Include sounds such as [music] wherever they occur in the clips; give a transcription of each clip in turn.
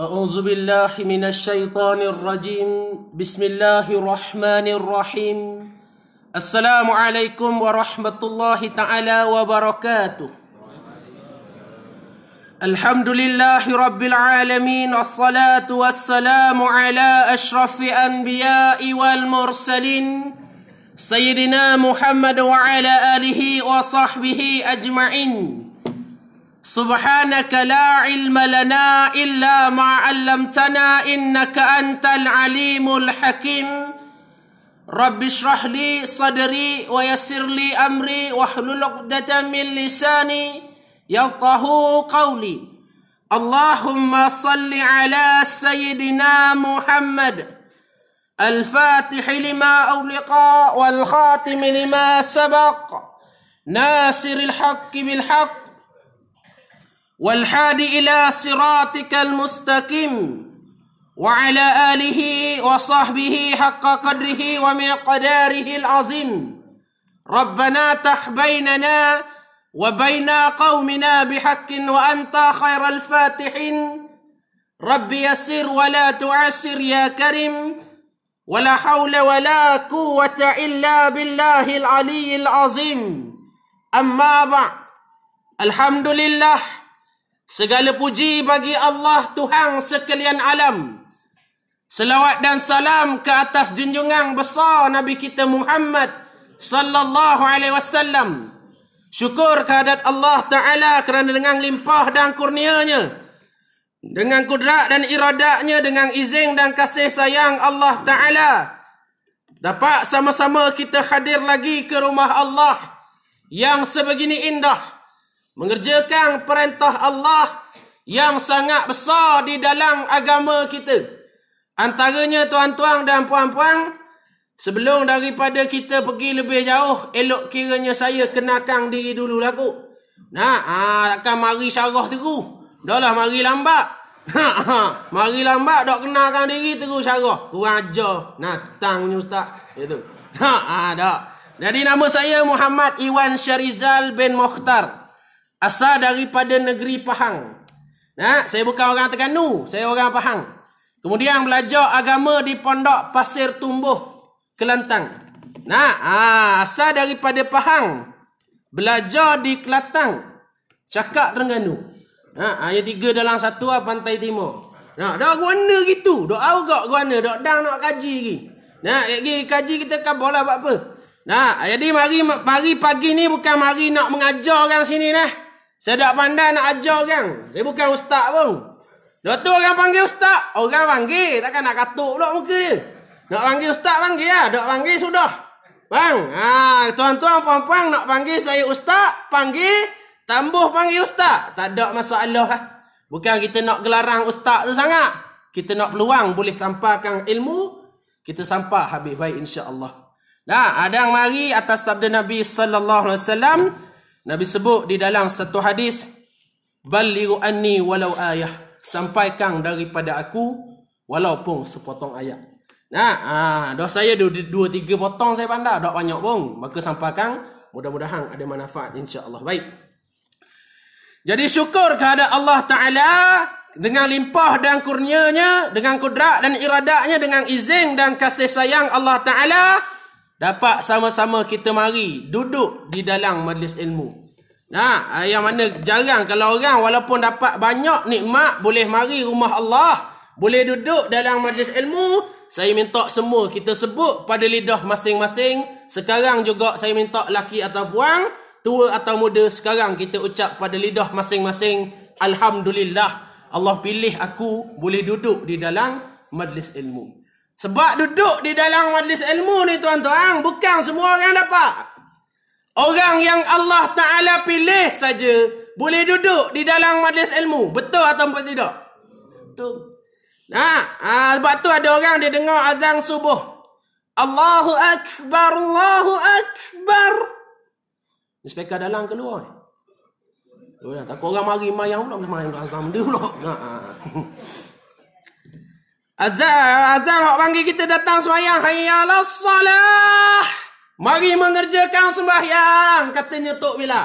أعوذ بالله من الشيطان الرجيم بسم الله الرحمن الرحيم السلام عليكم ورحمة الله تعالى وبركاته الحمد لله رب العالمين الصلاة والسلام على أشرف الأنبياء والمرسلين سيدنا محمد وعلى آله وصحبه أجمعين سبحانك لا علم لنا إلا ما علمتنا إنك أنت العليم الحكيم رب اشرح لي صدري ويسر لي أمري واحلل عقدة من لساني يفقه قولي اللهم صل على سيدنا محمد الفاتح لما أغلق والخاتم لما سبق ناصر الحق بالحق والحادي إلى صراطك المستقيم وعلى آله وصحبه حق قدره ومقداره العظيم ربنا تح بيننا وبين قومنا بحق وأنت خير الفاتحين رب يسر ولا تعسر يا كريم ولا حول ولا قوة إلا بالله العلي العظيم أما بعد الحمد لله Segala puji bagi Allah Tuhan sekalian alam. Selawat dan salam ke atas junjungan besar Nabi kita Muhammad sallallahu alaihi wasallam. Syukur kehadat Allah Ta'ala kerana dengan limpah dan kurnianya. Dengan kudrat dan iradatnya, dengan izin dan kasih sayang Allah Ta'ala. Dapat sama-sama kita hadir lagi ke rumah Allah yang sebegini indah mengerjakan perintah Allah yang sangat besar di dalam agama kita. Antaranya tuan-tuan dan puan-puan, sebelum daripada kita pergi lebih jauh, elok kiranya saya kenakan diri dulu lah kot. Nah, ha, takkan mari syarah terus. Dah lah mari lambat. [laughs] Ha, ha, mari lambat, dah kenakan diri tu syarah. Kurang ajar. Nah, tang ni ustaz. Itu. Ha, ha, dah. Jadi nama saya Muhammad Iwan Syarizal bin Mokhtar. Asal daripada negeri Pahang. Nah, saya bukan orang Terengganu, saya orang Pahang. Kemudian belajar agama di Pondok Pasir Tumbuh, Kelantan. Nah, ah, asal daripada Pahang. Belajar di Kelantan. Cakap Terengganu. Nah, ha, ayat tiga dalam satu lah pantai timur. Nah, dah guana gitu. Dok au gak guana, dok dang nak kaji lagi. Nah, lagi kaji kita kan bola buat apa? Nah, jadi mari mari pagi ni bukan mari nak mengajar orang sini nah. Saya tak pandai nak ajar orang. Saya bukan ustaz pun. Doktor orang panggil ustaz. Orang panggil. Takkan nak katuk pula muka dia. Nak panggil ustaz panggil lah. Tak panggil sudah. Bang. Ha, tuan-tuan, puan-puan nak panggil saya ustaz. Panggil. Tambuh panggil ustaz. Tak ada masalah lah. Bukan kita nak gelarang ustaz tu sangat. Kita nak peluang boleh tamparkan ilmu. Kita sampah habis baik insya Allah. Nah, ada yang mari atas sabda Nabi Sallallahu Alaihi Wasallam. Nabi sebut di dalam satu hadis balighu anni walau ayah sampaikan daripada aku walaupun sepotong ayat. Nah, ah, ha, dah saya dua, dua tiga potong saya pandai, dah banyak pun. Maka sampaikan mudah-mudahan ada manfaat insya-Allah. Baik. Jadi syukur kepada Allah Taala dengan limpah dan kurnianya, dengan kudrat dan iradanya, dengan izin dan kasih sayang Allah Taala dapat sama-sama kita mari duduk di dalam majlis ilmu. Nah, yang mana jarang kalau orang walaupun dapat banyak nikmat boleh mari rumah Allah, boleh duduk dalam majlis ilmu, saya minta semua kita sebut pada lidah masing-masing. Sekarang juga saya minta laki atau puan, tua atau muda, sekarang kita ucap pada lidah masing-masing, alhamdulillah Allah pilih aku boleh duduk di dalam majlis ilmu. Sebab duduk di dalam majlis ilmu ni tuan-tuan, bukan semua orang dapat. Orang yang Allah Ta'ala pilih saja boleh duduk di dalam majlis ilmu. Betul atau tidak? Betul. Nah, ha, sebab tu ada orang dia dengar azan subuh. Allahu Akbar, Allahu Akbar. Ni dalam keluar. Tu dah, tak orang mari mayang pula macam mana azan dia pula. [laughs] Nah. Ha. Azan azan hok panggil kita datang semayang. Hayya salah. Mari mengerjakan sembahyang katanya Tok Bila.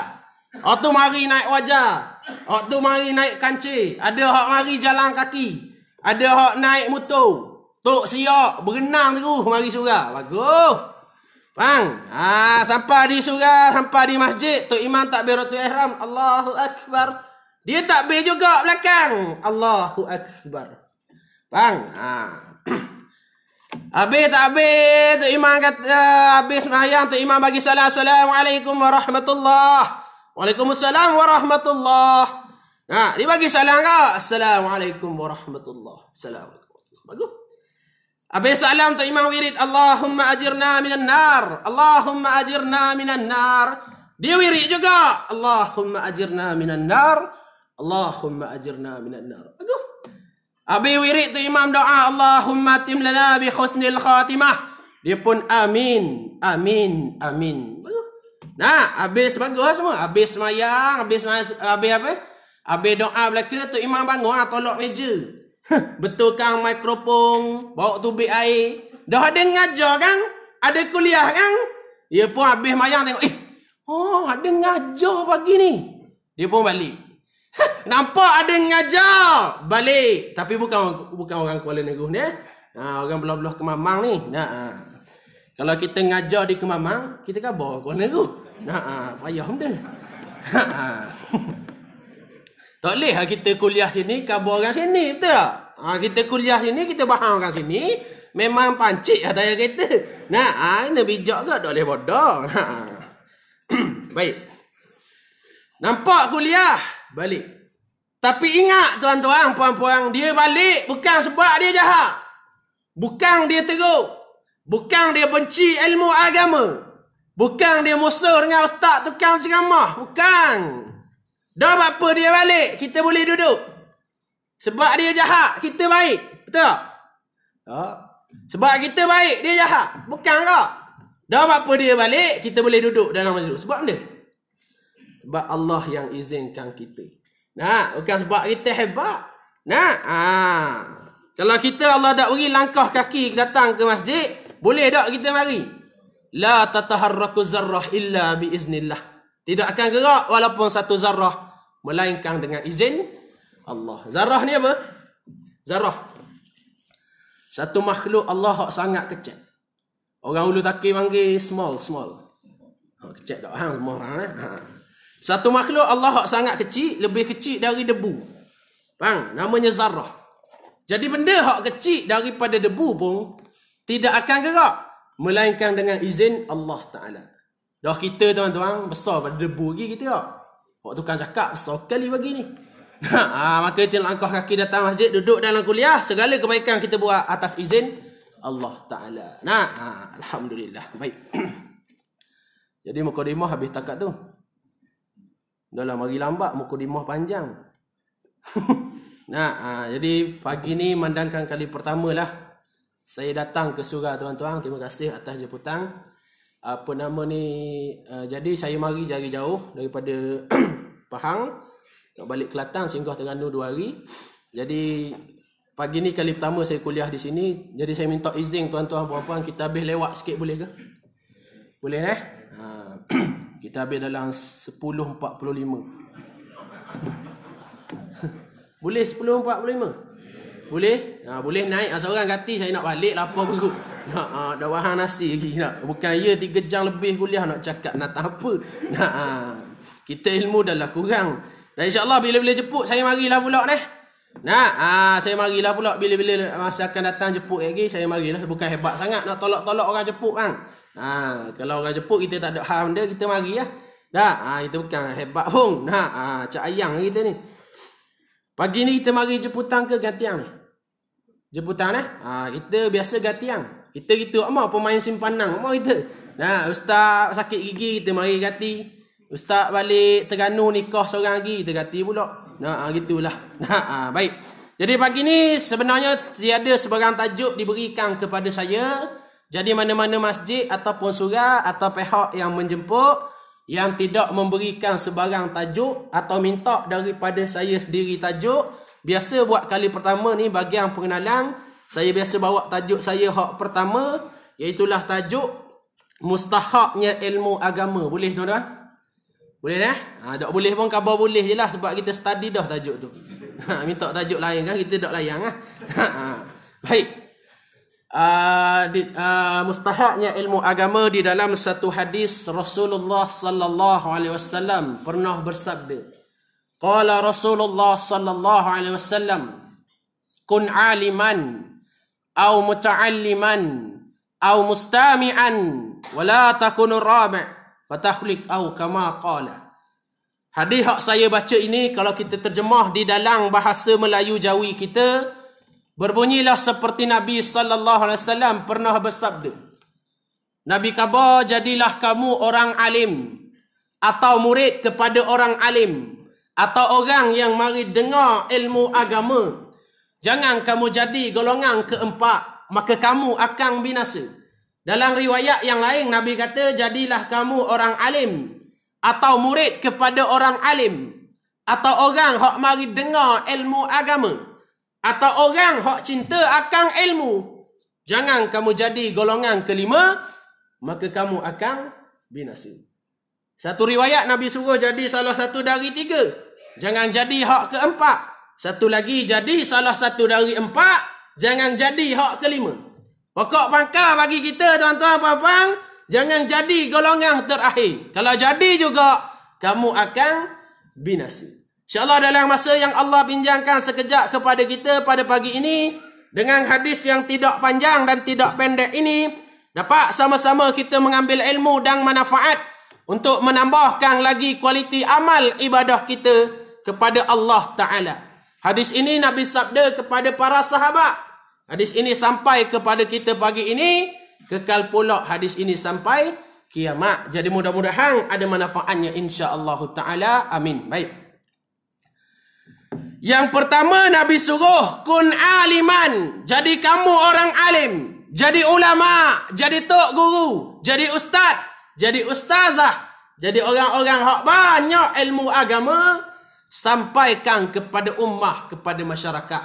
Oh tu mari naik wajah. Oh tu mari naik kanci. Ada hak mari jalan kaki. Ada hak naik motor. Tok siok berenang terus mari surah. Bagus. Bang, ha, sampai di surah, sampai di masjid, Tok iman tak biar tu ihram. Allahu Akbar. Dia tak biar juga belakang. Allahu Akbar. Bang, ha, Habis tak habis Tok Imam kata eh, Habis semayang Tok Imam bagi salam Assalamualaikum warahmatullahi Waalaikumsalam warahmatullahi Nah, dia bagi salam ke? Assalamualaikum warahmatullahi Assalamualaikum Bagus Habis salam Tok Imam wirid Allahumma ajirna minan nar Allahumma ajirna minan nar Dia wirid juga Allahumma ajirna minan nar Allahumma ajirna minan nar Bagus Abi wirid tu imam doa Allahumma tim lana bi husnil khatimah. Dia pun amin, amin, amin. Nah, habis bagus semua. Habis semayang, habis habis apa? Habis doa belaka tu imam bangun ah tolak meja. [laughs] Betulkan mikrofon, bawa tubik air. Dah ada ngajar kan? Ada kuliah kan? Dia pun habis mayang tengok, eh. Oh, ada ngajar pagi ni. Dia pun balik. [laughs] Nampak ada ngajar balik tapi bukan bukan orang Kuala Negeri ni eh. Ha, orang belah-belah Kemamang ni. Nah. Ha. Kalau kita ngajar di Kemamang, kita kan bawa Kuala Negeri. Nah, ha, payah benda. Ha. [laughs] [laughs] tak boleh lah kita kuliah sini, kan orang sini, betul tak? Ha, kita kuliah sini, kita bahang orang sini, memang pancik lah daya kereta. Nah, ha, kena bijak ke? Tak boleh bodoh. ha. [clears throat] Baik. Nampak kuliah? balik. Tapi ingat tuan-tuan, puan-puan, dia balik bukan sebab dia jahat. Bukan dia teruk. Bukan dia benci ilmu agama. Bukan dia musuh dengan ustaz tukang ceramah. Bukan. Dah apa dia balik, kita boleh duduk. Sebab dia jahat, kita baik. Betul tak? Tak. Sebab kita baik, dia jahat. Bukan tak? Dah apa dia balik, kita boleh duduk dalam majlis. Sebab benda? Sebab Allah yang izinkan kita. Nah, Bukan sebab kita hebat. Nah, Ha. Kalau kita Allah dah beri langkah kaki datang ke masjid, boleh tak kita mari? La tataharraku zarrah illa bi biiznillah. Tidak akan gerak walaupun satu zarrah. Melainkan dengan izin Allah. Zarrah ni apa? Zarrah. Satu makhluk Allah yang sangat kecil. Orang ulu takir panggil small, small. Kecil tak? Ha, semua. ha. ha. Satu makhluk Allah hak sangat kecil, lebih kecil dari debu. Bang, namanya zarah. Jadi benda hak kecil daripada debu pun tidak akan gerak melainkan dengan izin Allah Taala. Dah kita tuan-tuan besar pada debu lagi kita tak? Hak tukang cakap besar kali bagi ni. [laughs] Ha, maka kita langkah kaki datang masjid, duduk dalam kuliah, segala kebaikan kita buat atas izin Allah Taala. Nah, ha, alhamdulillah. Baik. [clears throat] Jadi mukadimah habis takat tu. Dah lah mari lambat mukadimah panjang. [laughs] nah, aa, ah, jadi pagi ni mandangkan kali pertama lah saya datang ke surau tuan-tuan. Terima kasih atas jemputan. Apa nama ni? Aa, ah, jadi saya mari jari jauh daripada [clears throat] Pahang nak balik Kelantan singgah Terengganu 2 hari. Jadi pagi ni kali pertama saya kuliah di sini. Jadi saya minta izin tuan-tuan puan-puan kita habis lewat sikit boleh ke? Boleh eh? Ah, [clears throat] Kita habis dalam 10.45. [laughs] boleh 10.45? Boleh. boleh? Ha, boleh naik ha, seorang gati saya nak balik lapar perut. Nak ha, dah wahang nasi lagi nak. Bukan ya 3 jam lebih kuliah nak cakap nak apa. Nak ha, kita ilmu dah lah kurang. Dan insya bila-bila jemput saya marilah pula ni. Nah ha, saya marilah pula bila-bila masa akan datang jemput lagi saya marilah bukan hebat sangat nak tolak-tolak orang jemput kan. Ha, kalau orang jepuk kita tak ada ham dia kita mari lah. Dah, ha, itu bukan hebat hong. Nah, ha, ha, cak ayang kita ni. Pagi ni kita mari jeputang ke gatiang ni? Jeputang eh? Ha, kita biasa gatiang. Kita gitu apa pemain simpanan apa kita. Nah, ha, ustaz sakit gigi kita mari ganti. Ustaz balik Terengganu nikah seorang lagi kita ganti pula. Nah, ha, gitulah. [laughs] Nah, ha, baik. Jadi pagi ni sebenarnya tiada sebarang tajuk diberikan kepada saya. Jadi mana-mana masjid ataupun surat atau pihak yang menjemput yang tidak memberikan sebarang tajuk atau minta daripada saya sendiri tajuk, biasa buat kali pertama ni bagi yang pengenalan, saya biasa bawa tajuk saya hak pertama iaitu lah tajuk mustahaknya ilmu agama. Boleh tuan-tuan? Boleh eh? Ha, tak boleh pun khabar boleh jelah sebab kita study dah tajuk tu. [laughs] Ha, minta tajuk lain kan kita tak layang eh? lah. [laughs] Ha, ha. Baik. Ah, di, uh, mustahaknya ilmu agama di dalam satu hadis Rasulullah sallallahu alaihi wasallam pernah bersabda Qala Rasulullah sallallahu alaihi wasallam kun aliman au muta'alliman au mustami'an wa la takunu rabi' fa takhliq au kama qala Hadis hak saya baca ini kalau kita terjemah di dalam bahasa Melayu Jawi kita Berbunyilah seperti Nabi sallallahu alaihi wasallam pernah bersabda. Nabi khabar jadilah kamu orang alim atau murid kepada orang alim atau orang yang mari dengar ilmu agama. Jangan kamu jadi golongan keempat maka kamu akan binasa. Dalam riwayat yang lain Nabi kata jadilah kamu orang alim atau murid kepada orang alim atau orang hok mari dengar ilmu agama atau orang hok cinta akan ilmu. Jangan kamu jadi golongan kelima, maka kamu akan binasi. Satu riwayat Nabi suruh jadi salah satu dari tiga. Jangan jadi hak keempat. Satu lagi jadi salah satu dari empat. Jangan jadi hak kelima. Pokok pangkal bagi kita tuan-tuan puan-puan. Jangan jadi golongan terakhir. Kalau jadi juga, kamu akan binasa. InsyaAllah dalam masa yang Allah pinjamkan sekejap kepada kita pada pagi ini. Dengan hadis yang tidak panjang dan tidak pendek ini. Dapat sama-sama kita mengambil ilmu dan manfaat. Untuk menambahkan lagi kualiti amal ibadah kita kepada Allah Ta'ala. Hadis ini Nabi Sabda kepada para sahabat. Hadis ini sampai kepada kita pagi ini. Kekal pula hadis ini sampai kiamat. Jadi mudah-mudahan ada manfaatnya insya Allah Ta'ala. Amin. Baik. Yang pertama Nabi suruh kun aliman, jadi kamu orang alim, jadi ulama, jadi tok guru, jadi ustaz, jadi ustazah, jadi orang-orang hak banyak ilmu agama sampaikan kepada ummah, kepada masyarakat.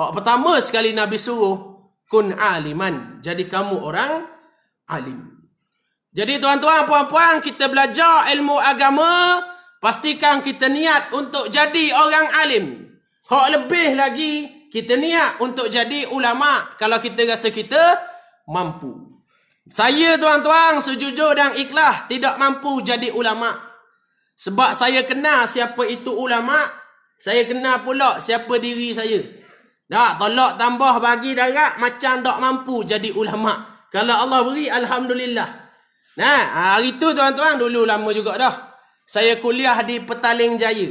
Hak pertama sekali Nabi suruh kun aliman, jadi kamu orang alim. Jadi tuan-tuan, puan-puan, kita belajar ilmu agama, pastikan kita niat untuk jadi orang alim. Hak lebih lagi kita niat untuk jadi ulama kalau kita rasa kita mampu. Saya tuan-tuan sejujur dan ikhlas tidak mampu jadi ulama. Sebab saya kenal siapa itu ulama, saya kenal pula siapa diri saya. Dah tolak tambah bagi darat macam tak mampu jadi ulama. Kalau Allah beri alhamdulillah. Nah, hari itu tuan-tuan dulu lama juga dah. Saya kuliah di Petaling Jaya.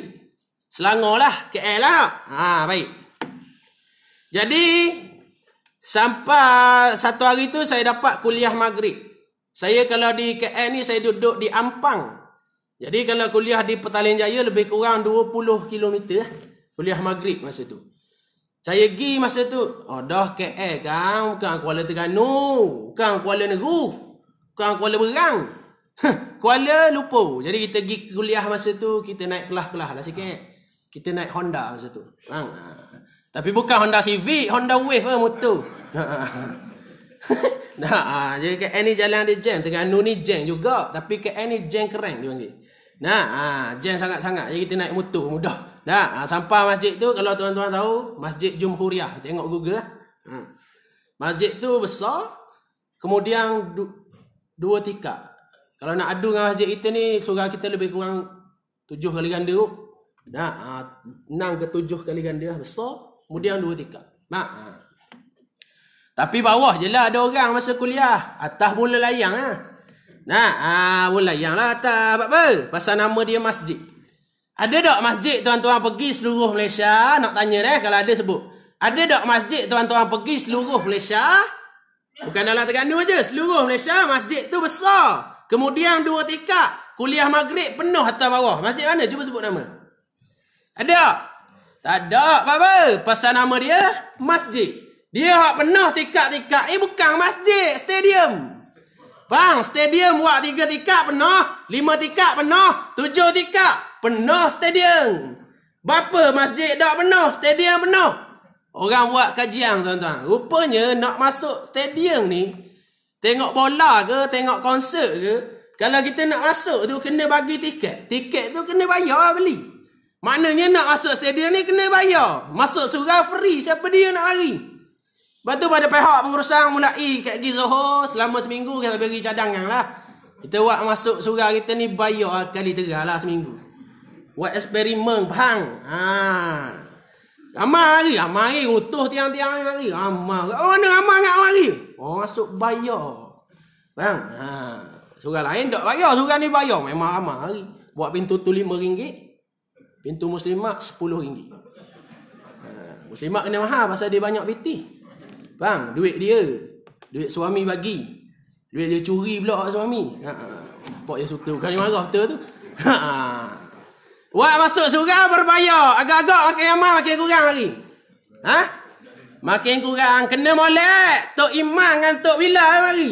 Selangor lah, KL lah. Ha, baik. Jadi, sampai satu hari tu saya dapat kuliah maghrib. Saya kalau di KL ni, saya duduk di Ampang. Jadi kalau kuliah di Petaling Jaya, lebih kurang 20 km lah. Kuliah maghrib masa tu. Saya pergi masa tu, oh dah KL kan, bukan Kuala Terengganu, bukan Kuala Negeru, bukan Kuala Berang. [laughs] Kuala lupa. Jadi kita pergi kuliah masa tu, kita naik kelah-kelah lah sikit. Ha kita naik Honda masa tu. Ha. Tapi bukan Honda Civic, Honda Wave lah motor. Ha. [laughs] Nah, ha. jadi ke any jalan dia jeng, tengah nu ni jeng juga, tapi ke any jeng keren dia panggil. Nah, ha. jeng sangat-sangat. Jadi kita naik motor mudah. Nah, ha. sampai masjid tu kalau tuan-tuan tahu, Masjid Jumhuriah, tengok Google lah. Ha. Masjid tu besar, kemudian du- dua tikar. Kalau nak adu dengan masjid kita ni, surga kita lebih kurang tujuh kali ganda. Tu. Nah, ah, enam ke tujuh kali ganda besar. Kemudian dua tiga. Ha, nah. Ha. Tapi bawah je lah ada orang masa kuliah. Atas mula layang lah. Ha. Nah, ah, mula layang lah atas. Apa, apa Pasal nama dia masjid. Ada tak masjid tuan-tuan pergi seluruh Malaysia? Nak tanya dah kalau ada sebut. Ada tak masjid tuan-tuan pergi seluruh Malaysia? Bukan dalam Terengganu aja, seluruh Malaysia masjid tu besar. Kemudian dua tiga, kuliah maghrib penuh atas bawah. Masjid mana? Cuba sebut nama. Masjid ada? Tak ada apa-apa. Pasal nama dia, masjid. Dia hak penuh tikak-tikak. ini eh, bukan masjid. Stadium. Bang, stadium buat tiga tikak penuh. Lima tikak penuh. Tujuh tikak penuh stadium. bapa masjid tak penuh? Stadium penuh. Orang buat kajian, tuan-tuan. Rupanya nak masuk stadium ni, tengok bola ke, tengok konsert ke, kalau kita nak masuk tu, kena bagi tiket. Tiket tu kena bayar beli. Maknanya nak masuk stadium ni kena bayar. Masuk surah free. Siapa dia nak lari? Lepas tu pada pihak pengurusan mulai kat pergi Zohor. Selama seminggu kita beri cadangan lah. Kita buat masuk surah kita ni bayar kali tera lah seminggu. Buat eksperimen. Bang. Ha. Amal hari. Amal hari. Utuh tiang-tiang hari. Amal. Oh mana amal nak amal Oh masuk bayar. Bang. Ha. Surah lain tak bayar. Surah ni bayar. Memang amal hari. Buat pintu tu lima ringgit. Pintu Muslimak sepuluh 10 Ha, muslimat kena mahal pasal dia banyak piti. Bang, Duit dia. Duit suami bagi. Duit dia curi pula kat suami. Ha, Pak dia suka. Bukan dia marah betul tu. Ha, Wah ha. masuk surau berbayar. Agak-agak makin amal makin kurang lagi. Ha? Makin kurang. Kena molek. Tok iman dengan Tok Bila hari. Lah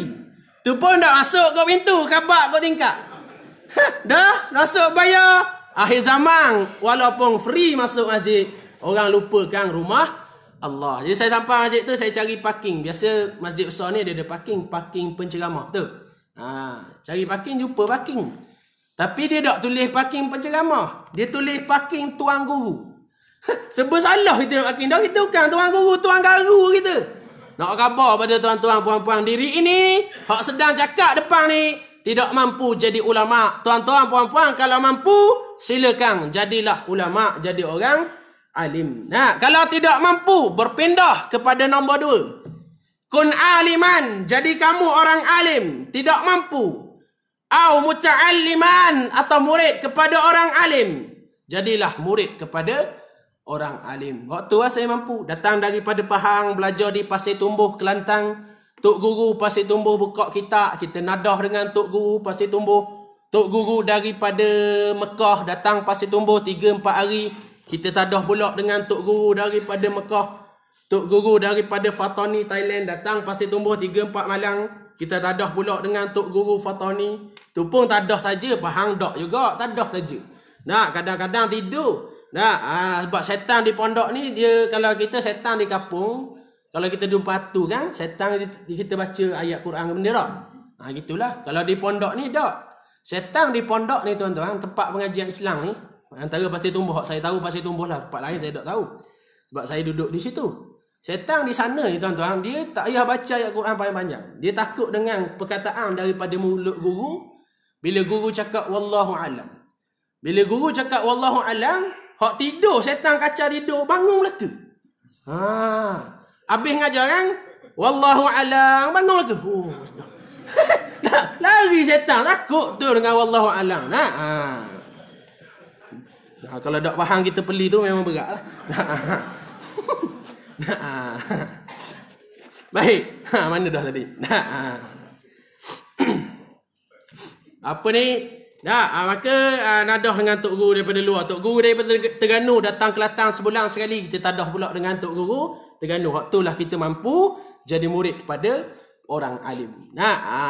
tu pun dah masuk ke pintu. Kabak kau tingkat. Ha? Dah? Masuk bayar. Akhir zaman walaupun free masuk masjid, orang lupakan rumah Allah. Jadi saya sampai masjid tu saya cari parking. Biasa masjid besar ni dia ada parking, parking penceramah tu. Ha, cari parking jumpa parking. Tapi dia tak tulis parking penceramah. Dia tulis parking tuan guru. [laughs] Sebab salah kita nak parking dah kita bukan tuan guru, tuan garu kita. Nak khabar pada tuan-tuan puan-puan diri ini, hak sedang cakap depan ni, tidak mampu jadi ulama. Tuan-tuan puan-puan kalau mampu silakan jadilah ulama, jadi orang alim. Nah, kalau tidak mampu berpindah kepada nombor dua. Kun aliman, jadi kamu orang alim. Tidak mampu. Au muta'alliman atau murid kepada orang alim. Jadilah murid kepada orang alim. Waktu lah saya mampu. Datang daripada Pahang, belajar di Pasir Tumbuh, Kelantan. Kelantan. Tok Guru Pasir Tumbuh buka kitab, kita nadah dengan Tok Guru Pasir Tumbuh. Tok Guru daripada Mekah datang Pasir Tumbuh 3 4 hari, kita tadah pula dengan Tok Guru daripada Mekah. Tok Guru daripada Fatoni Thailand datang Pasir Tumbuh 3 4 malam, kita tadah pula dengan Tok Guru Fatoni. Tu pun tadah saja, bahang dok juga, tadah saja. Nak kadang-kadang tidur. Nak ah sebab setan di pondok ni dia kalau kita setan di kampung, kalau kita jumpa tu kan, setan kita baca ayat Quran benda tak? Ha, gitulah. Kalau di pondok ni, tak. Setan di pondok ni tuan-tuan, tempat pengajian Islam ni. Antara pasti tumbuh. Saya tahu pasti tumbuh lah. Tempat lain saya tak tahu. Sebab saya duduk di situ. Setan di sana ni tuan-tuan, dia tak payah baca ayat Quran panjang-panjang. Dia takut dengan perkataan daripada mulut guru. Bila guru cakap, Wallahu alam. Bila guru cakap, Wallahu alam. Hak tidur, setan kacau tidur, bangun leka. Haa. Habis ngajar kan? Wallahu alam. Bangun lagi. Oh. [laughs] Lari syaitan takut tu dengan wallahu alam. Nah. Ha. Nah, kalau tak faham kita peli tu memang berat lah. Nah. Ah. [laughs] Ah. [laughs] Baik. Ha, mana dah tadi? Nah. [clears throat] Apa ni? Nah, ha, maka ha, nadah dengan Tok Guru daripada luar. Tok Guru daripada Terganu datang ke Latang sebulan sekali. Kita tadah pula dengan Tok Guru. Terganu. Waktu lah kita mampu jadi murid kepada orang alim. Nah, ha.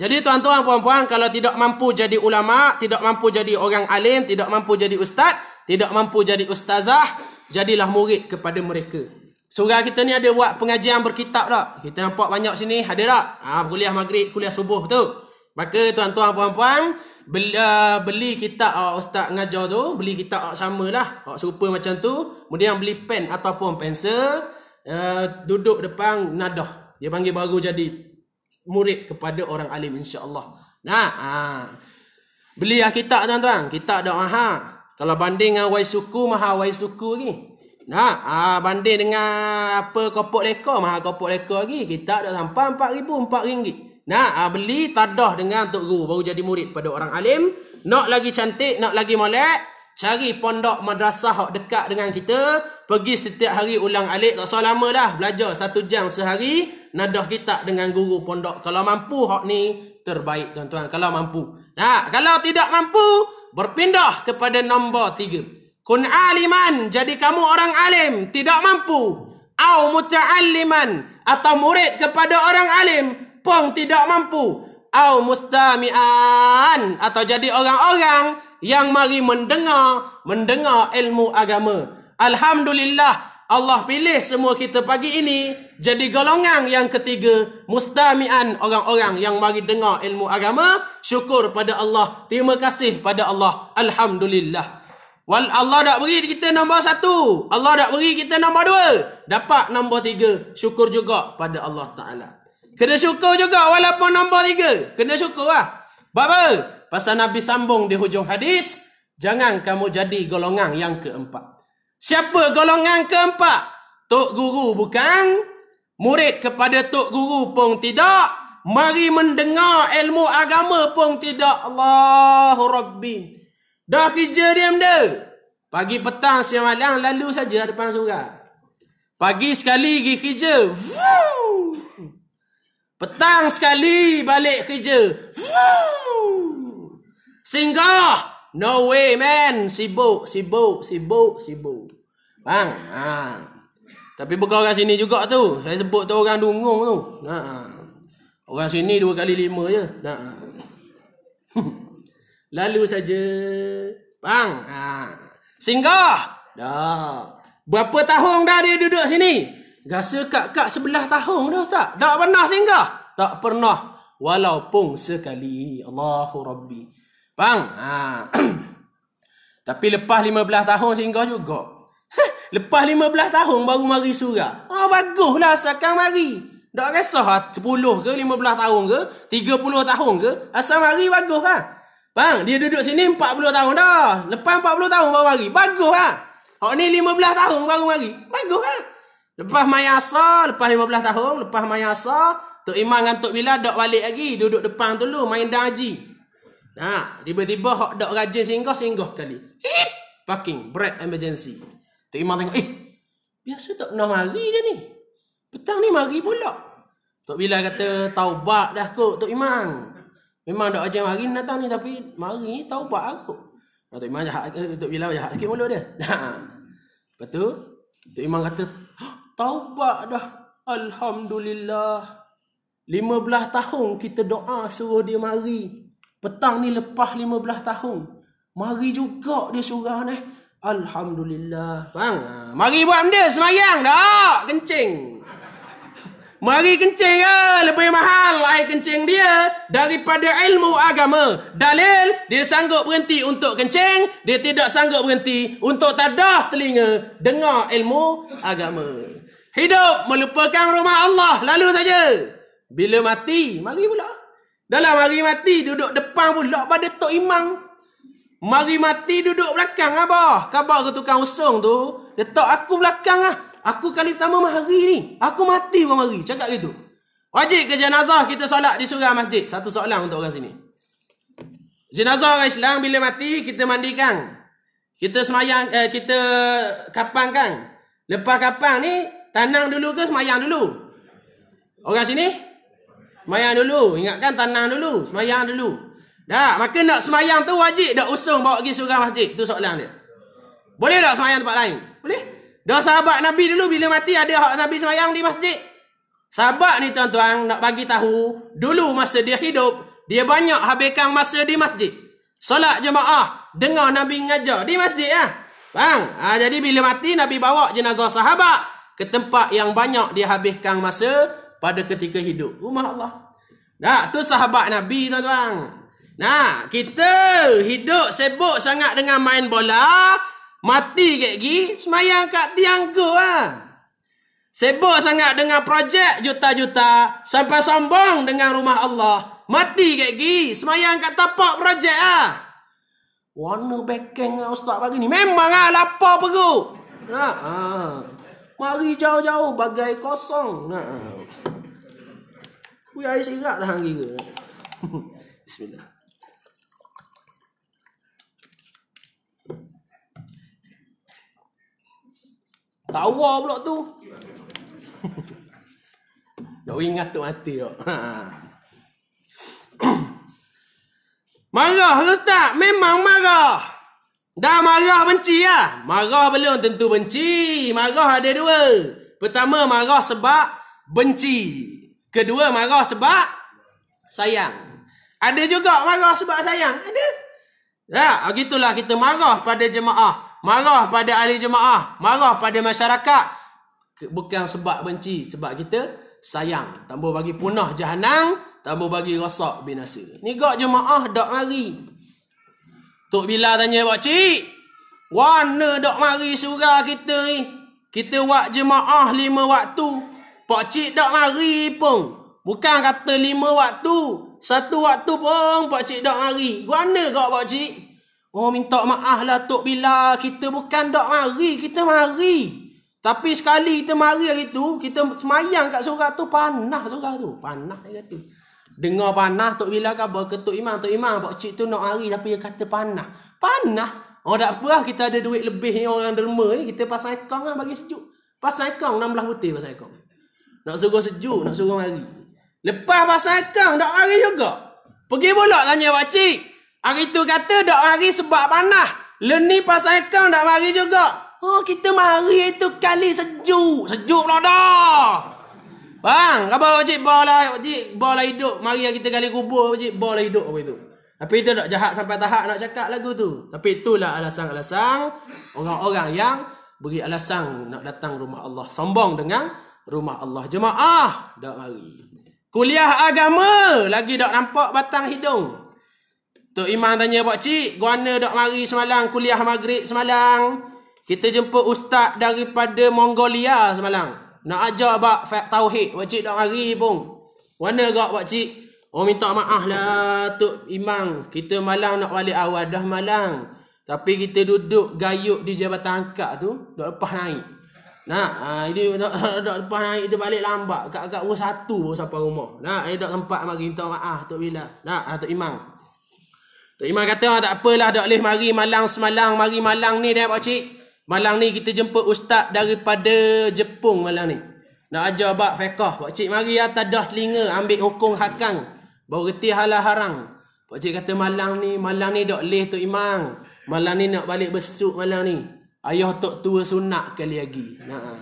jadi tuan-tuan puan-puan kalau tidak mampu jadi ulama, tidak mampu jadi orang alim, tidak mampu jadi ustaz, tidak mampu jadi ustazah, jadilah murid kepada mereka. Surah kita ni ada buat pengajian berkitab tak? Kita nampak banyak sini, ada tak? Ha, kuliah maghrib, kuliah subuh tu. Maka tuan-tuan puan-puan beli, uh, beli kitab uh, ustaz ngajar tu, beli kitab uh, sama lah, uh, serupa macam tu. Kemudian beli pen ataupun pensel. Eh, duduk depan nadah. Dia panggil baru jadi murid kepada orang alim insyaallah Nah, ha. Beli kitab tuan-tuan, kitab doa ha. Kalau banding dengan wai suku maha wai suku lagi. Nah, ha. banding dengan apa kopok leka maha kopok leka lagi. Kitab dah sampai 4000, 4 ringgit. Nah, ha. beli tadah dengan tok guru baru jadi murid pada orang alim. Nak lagi cantik, nak lagi molek. Cari pondok madrasah dekat dengan kita. Pergi setiap hari ulang alik. Tak usah lama lah. Belajar satu jam sehari. Nadah kita dengan guru pondok. Kalau mampu hak ni terbaik tuan-tuan. Kalau mampu. Nah, kalau tidak mampu. Berpindah kepada nombor tiga. Kun aliman. Jadi kamu orang alim. Tidak mampu. Au muta'alliman. Atau murid kepada orang alim. Pun tidak mampu. Au mustami'an. Atau jadi orang-orang yang mari mendengar mendengar ilmu agama. Alhamdulillah Allah pilih semua kita pagi ini jadi golongan yang ketiga mustami'an orang-orang yang mari dengar ilmu agama. Syukur pada Allah. Terima kasih pada Allah. Alhamdulillah. Wal Allah dah beri kita nombor satu. Allah dah beri kita nombor dua. Dapat nombor tiga. Syukur juga pada Allah Ta'ala. Kena syukur juga walaupun nombor tiga. Kena syukur lah. Sebab apa? Pasal Nabi sambung di hujung hadis, jangan kamu jadi golongan yang keempat. Siapa golongan keempat? Tok guru bukan, murid kepada tok guru pun tidak, mari mendengar ilmu agama pun tidak. Allahu Rabbi. Dah kerja dia benda. Pagi petang siang malam lalu saja depan surau. Pagi sekali pergi kerja. Vroom. Petang sekali balik kerja. Vroom. Singgah. No way man. Sibuk, sibuk, sibuk, sibuk. Bang. Ha. Tapi bukan orang sini juga tu. Saya sebut tu orang dungung tu. Ha. Orang sini dua kali lima je. Ha. [laughs] Lalu saja. Bang. Ha. Singgah. Dah. Berapa tahun dah dia duduk sini? Rasa kak-kak sebelah tahun dah tak, Tak pernah singgah. Tak pernah. Walaupun sekali. Allahu Rabbi. Faham? Ha. [clears throat] Tapi lepas 15 tahun singgah juga. lepas 15 tahun baru mari surah. Oh, baguslah sekarang mari. Tak kisah 10 ke 15 tahun ke 30 tahun ke Asal mari bagus ha? Bang, dia duduk sini 40 tahun dah Lepas 40 tahun baru mari Bagus ha? Hak ni 15 tahun baru mari Bagus ha? Lepas maya asal Lepas 15 tahun Lepas maya asal Tok Imam dengan Tok Bila Tak balik lagi Duduk depan tu lu Main dah Nah, tiba-tiba hot dok raja singgah singgah kali. Hit parking break emergency. Tu Imam tengok, "Eh, biasa tak pernah mari dia ni. Petang ni mari pula." Tok bila kata, "Taubat dah kot Tok Imam." Memang dok ajar mari datang ni tapi mari taubat aku. Lah nah, Tok Imam jahat ke eh, Tok Bilal jahat sikit mulut dia. Ha. [laughs] Lepas tu Tok Imam kata, "Taubat dah. Alhamdulillah." 15 tahun kita doa suruh dia mari. Petang ni lepas 15 tahun. Mari juga dia surah eh. ni. Alhamdulillah. Bang, ah, mari buat benda semayang dah. Kencing. Mari kencing ya. Lebih mahal air kencing dia daripada ilmu agama. Dalil, dia sanggup berhenti untuk kencing. Dia tidak sanggup berhenti untuk tadah telinga dengar ilmu agama. Hidup melupakan rumah Allah. Lalu saja. Bila mati, mari pula. Dalam hari mati duduk depan pula pada Tok Imang. Mari mati duduk belakang abah. Khabar ke tukang usung tu. Dia tak aku belakang lah. Aku kali pertama mahari ni. Aku mati pun mari. Cakap gitu. Wajib ke jenazah kita solat di surah masjid? Satu soalan untuk orang sini. Jenazah orang Islam bila mati kita mandikan. Kita semayang, eh, kita kapang kan. Lepas kapang ni tanang dulu ke semayang dulu? Orang sini? Orang sini? Semayang dulu. Ingatkan tanah dulu. Semayang dulu. Dah. Maka nak semayang tu wajib dah usung bawa pergi surah masjid. Itu soalan dia. Boleh tak semayang tempat lain? Boleh. Dah sahabat Nabi dulu bila mati ada hak Nabi semayang di masjid. Sahabat ni tuan-tuan nak bagi tahu dulu masa dia hidup dia banyak habiskan masa di masjid. Solat jemaah dengar Nabi ngajar di masjid ya. Bang, ha, jadi bila mati Nabi bawa jenazah sahabat ke tempat yang banyak dia habiskan masa pada ketika hidup rumah Allah. Nah, tu sahabat Nabi tuan-tuan. Nah, kita hidup sibuk sangat dengan main bola, mati kek gi semayang kat tiang go ah. Ha. Sibuk sangat dengan projek juta-juta sampai sombong dengan rumah Allah. Mati kek gi semayang kat tapak projek ah. Warna bekeng ustaz pagi ni memang ah lapar perut. Nah, ah. Mari jauh-jauh bagai kosong. Nah. Ku ai sirak dah hang kira. [laughs] Bismillah. Tawa pula tu. Dah [laughs] ingat tu mati kok. Ha. [coughs] Marah ustaz, memang marah. Dah marah benci lah. Marah belum tentu benci. Marah ada dua. Pertama marah sebab benci. Kedua marah sebab sayang. Ada juga marah sebab sayang. Ada. Ya, begitulah kita marah pada jemaah. Marah pada ahli jemaah. Marah pada masyarakat. Bukan sebab benci. Sebab kita sayang. Tambah bagi punah jahanang. Tambah bagi rosak binasa. Ni gak jemaah dak mari. Tok bila tanya pak cik. Warna dok mari surah kita ni. Kita buat jemaah lima waktu. Pak cik dok mari pun. Bukan kata lima waktu. Satu waktu pun pak cik dok mari. Warna kau pak cik? Oh minta maaf lah Tok Bilal. Kita bukan dok mari. Kita mari. Tapi sekali kita mari hari tu. Kita semayang kat surah tu. Panah surah tu. Panah dia kata. Dengar panah Tok Bila khabar ketuk imam. Tok imam pak cik tu nak hari tapi dia kata panah. Panah? Oh tak apa lah kita ada duit lebih ni orang derma ni. Kita pasang ekong lah bagi sejuk. Pasang ekong 16 butir pasang ekong. Nak suruh sejuk, nak suruh mari. Lepas pasang ekong tak mari juga. Pergi pula tanya pak cik. Hari tu kata tak mari sebab panah. Leni pasang ekong tak mari juga. Oh kita mari itu kali sejuk. Sejuk lah dah. Bang, apa pakcik? Bolah pakcik, bolah hidup. Mari lah kita gali kubur pakcik, bolah hidup apa itu. Tapi itu tak jahat sampai tahap nak cakap lagu tu. Tapi itulah alasan-alasan orang-orang yang beri alasan nak datang rumah Allah. Sombong dengan rumah Allah. Jemaah, tak mari. Kuliah agama, lagi tak nampak batang hidung. Tu Imam tanya Pak pakcik, guana tak mari semalam kuliah maghrib semalam. Kita jumpa ustaz daripada Mongolia semalam. Nak ajar bak fak tauhid wajib dak hari pun. Mana gak pak cik? Oh minta maaf lah tok imam, kita malang nak balik awal dah malang. Tapi kita duduk gayuk di jabatan angkat tu, dak lepas naik. Nah, ha, ini dak [laughs] dak lepas naik tu balik lambat. Kak kak pun satu pun sampai rumah. Nah, ini dak tempat mari minta maaf tok bila. Nah, ha, tok imam. Tok imam kata tak apalah dak boleh mari malang semalang, mari malang ni dah pak cik. Malam ni kita jumpa ustaz daripada Jepung malam ni. Nak ajar bab fiqh. Pak cik mari atas dah telinga ambil hukum hakang. Baru reti halal haram. Pak cik kata malam ni, malam ni dok leh tok imam. Malam ni nak balik besuk malam ni. Ayah tok tua sunat kali lagi. Nah.